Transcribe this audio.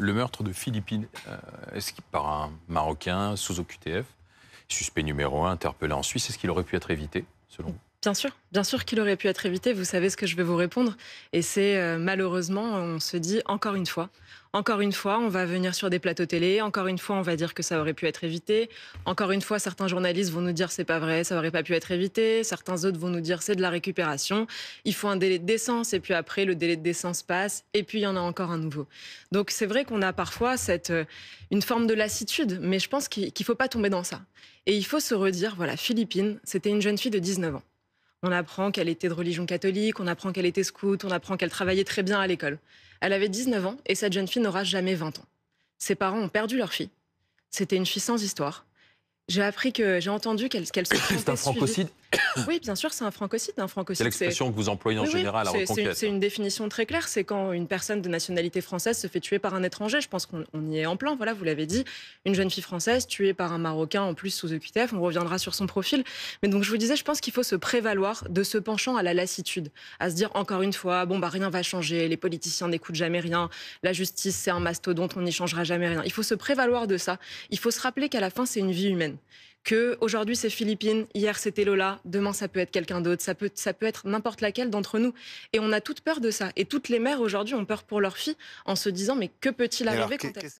le meurtre de Philippine euh, est-ce qu'il, par un Marocain sous OQTF, suspect numéro un interpellé en Suisse, est-ce qu'il aurait pu être évité, selon vous Bien sûr, bien sûr qu'il aurait pu être évité. Vous savez ce que je vais vous répondre. Et c'est euh, malheureusement, on se dit encore une fois, encore une fois, on va venir sur des plateaux télé, encore une fois, on va dire que ça aurait pu être évité, encore une fois, certains journalistes vont nous dire c'est pas vrai, ça aurait pas pu être évité, certains autres vont nous dire c'est de la récupération, il faut un délai de décence, et puis après, le délai de décence passe, et puis il y en a encore un nouveau. Donc c'est vrai qu'on a parfois cette, euh, une forme de lassitude, mais je pense qu'il ne faut pas tomber dans ça. Et il faut se redire, voilà, Philippine, c'était une jeune fille de 19 ans. On apprend qu'elle était de religion catholique, on apprend qu'elle était scout, on apprend qu'elle travaillait très bien à l'école. Elle avait 19 ans et cette jeune fille n'aura jamais 20 ans. Ses parents ont perdu leur fille. C'était une fille sans histoire. J'ai appris que j'ai entendu qu'elle se C'est un francocide. Oui, bien sûr, c'est un francocide. Un francocide. C'est l'expression que vous employez en général à C'est une, définition très claire. C'est quand une personne de nationalité française se fait tuer par un étranger. Je pense qu'on y est en plein. Voilà, vous l'avez dit. Une jeune fille française tuée par un Marocain en plus sous EQTF. On reviendra sur son profil. Mais donc je vous disais, je pense qu'il faut se prévaloir de ce penchant à la lassitude, à se dire encore une fois, bon bah rien va changer. Les politiciens n'écoutent jamais rien. La justice, c'est un mastodonte. On n'y changera jamais rien. Il faut se prévaloir de ça. Il faut se rappeler qu'à la fin, c'est une vie humaine que aujourd'hui c'est Philippine, hier c'était Lola, demain ça peut être quelqu'un d'autre, ça peut, ça peut être n'importe laquelle d'entre nous. Et on a toute peur de ça. Et toutes les mères aujourd'hui ont peur pour leurs filles en se disant mais que peut-il arriver quand elles...